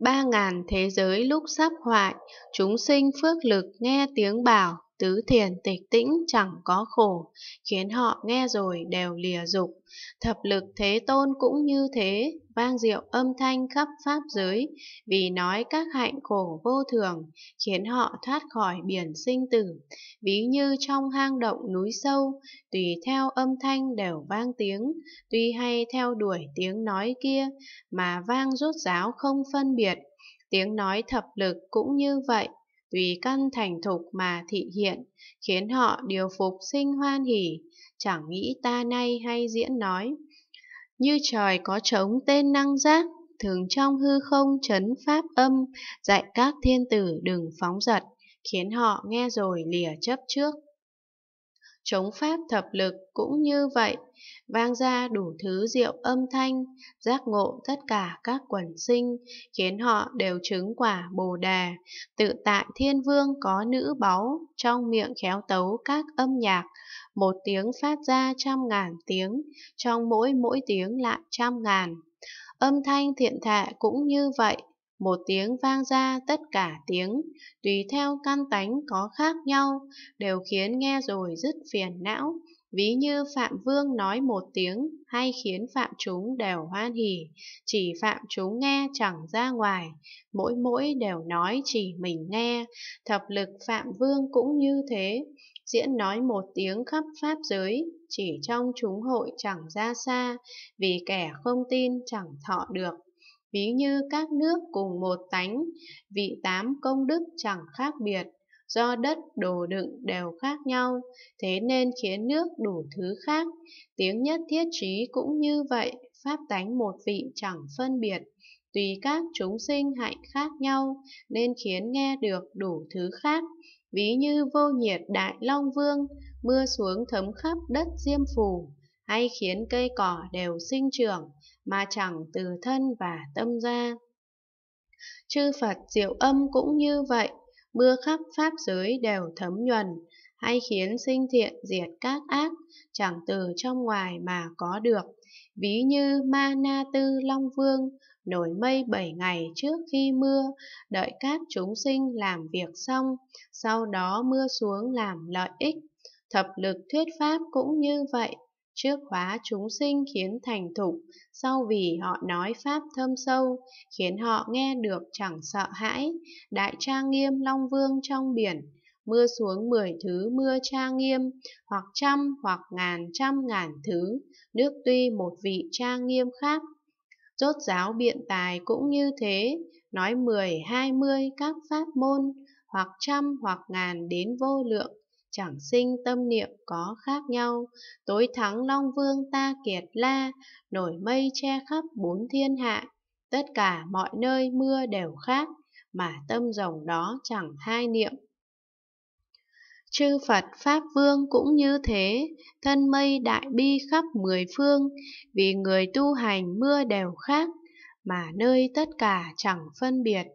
ba ngàn thế giới lúc sắp hoại, chúng sinh phước lực nghe tiếng bảo, tứ thiền tịch tĩnh chẳng có khổ, khiến họ nghe rồi đều lìa dục. Thập lực thế tôn cũng như thế, vang diệu âm thanh khắp pháp giới, vì nói các hạnh khổ vô thường, khiến họ thoát khỏi biển sinh tử, ví như trong hang động núi sâu, tùy theo âm thanh đều vang tiếng, tuy hay theo đuổi tiếng nói kia, mà vang rốt ráo không phân biệt. Tiếng nói thập lực cũng như vậy, tùy căn thành thục mà thị hiện, khiến họ điều phục sinh hoan hỉ, chẳng nghĩ ta nay hay diễn nói. Như trời có trống tên năng giác, thường trong hư không chấn pháp âm, dạy các thiên tử đừng phóng giật, khiến họ nghe rồi lìa chấp trước chống pháp thập lực cũng như vậy, vang ra đủ thứ diệu âm thanh, giác ngộ tất cả các quần sinh, khiến họ đều chứng quả bồ đề, tự tại thiên vương có nữ báu, trong miệng khéo tấu các âm nhạc, một tiếng phát ra trăm ngàn tiếng, trong mỗi mỗi tiếng lại trăm ngàn. Âm thanh thiện thệ cũng như vậy, một tiếng vang ra tất cả tiếng, tùy theo căn tánh có khác nhau, đều khiến nghe rồi dứt phiền não. Ví như Phạm Vương nói một tiếng hay khiến Phạm chúng đều hoan hỉ, chỉ Phạm chúng nghe chẳng ra ngoài, mỗi mỗi đều nói chỉ mình nghe, thập lực Phạm Vương cũng như thế, diễn nói một tiếng khắp Pháp giới, chỉ trong chúng hội chẳng ra xa, vì kẻ không tin chẳng thọ được ví như các nước cùng một tánh, vị tám công đức chẳng khác biệt, do đất đồ đựng đều khác nhau, thế nên khiến nước đủ thứ khác. Tiếng nhất thiết trí cũng như vậy, pháp tánh một vị chẳng phân biệt, tùy các chúng sinh hạnh khác nhau, nên khiến nghe được đủ thứ khác. Ví như vô nhiệt đại long vương, mưa xuống thấm khắp đất diêm phù, hay khiến cây cỏ đều sinh trưởng mà chẳng từ thân và tâm ra. Chư Phật diệu âm cũng như vậy, mưa khắp pháp giới đều thấm nhuần, hay khiến sinh thiện diệt các ác, chẳng từ trong ngoài mà có được. Ví như Ma Na Tư Long Vương, nổi mây bảy ngày trước khi mưa, đợi các chúng sinh làm việc xong, sau đó mưa xuống làm lợi ích. Thập lực thuyết pháp cũng như vậy, Trước khóa chúng sinh khiến thành thục, sau vì họ nói pháp thâm sâu, khiến họ nghe được chẳng sợ hãi, đại tra nghiêm long vương trong biển, mưa xuống mười thứ mưa tra nghiêm, hoặc trăm hoặc ngàn trăm ngàn thứ, nước tuy một vị tra nghiêm khác. Rốt giáo biện tài cũng như thế, nói mười hai mươi các pháp môn, hoặc trăm hoặc ngàn đến vô lượng, chẳng sinh tâm niệm có khác nhau. Tối thắng Long Vương ta kiệt la, nổi mây che khắp bốn thiên hạ. Tất cả mọi nơi mưa đều khác, mà tâm rồng đó chẳng hai niệm. Chư Phật Pháp Vương cũng như thế, thân mây đại bi khắp mười phương, vì người tu hành mưa đều khác, mà nơi tất cả chẳng phân biệt,